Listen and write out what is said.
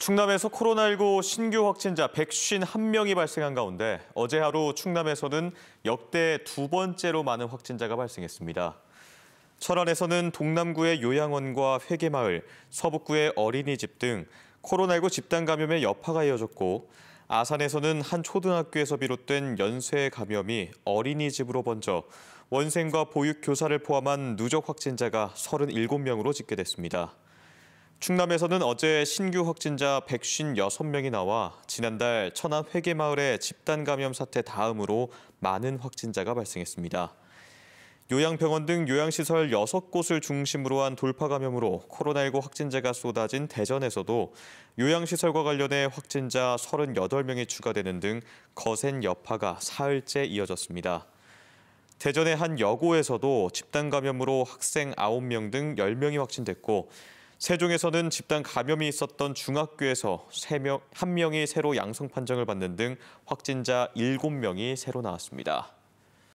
충남에서 코로나19 신규 확진자 151명이 발생한 가운데 어제 하루 충남에서는 역대 두 번째로 많은 확진자가 발생했습니다. 철안에서는 동남구의 요양원과 회계마을, 서북구의 어린이집 등 코로나19 집단 감염의 여파가 이어졌고 아산에서는 한 초등학교에서 비롯된 연쇄 감염이 어린이집으로 번져 원생과 보육교사를 포함한 누적 확진자가 37명으로 집계됐습니다. 충남에서는 어제 신규 확진자 156명이 나와 지난달 천안 회계마을의 집단 감염 사태 다음으로 많은 확진자가 발생했습니다. 요양병원 등 요양시설 6곳을 중심으로 한 돌파 감염으로 코로나19 확진자가 쏟아진 대전에서도 요양시설과 관련해 확진자 38명이 추가되는 등 거센 여파가 사흘째 이어졌습니다. 대전의 한 여고에서도 집단 감염으로 학생 9명 등 10명이 확진됐고 세종에서는 집단 감염이 있었던 중학교에서 3명, 1명이 새로 양성 판정을 받는 등 확진자 7명이 새로 나왔습니다.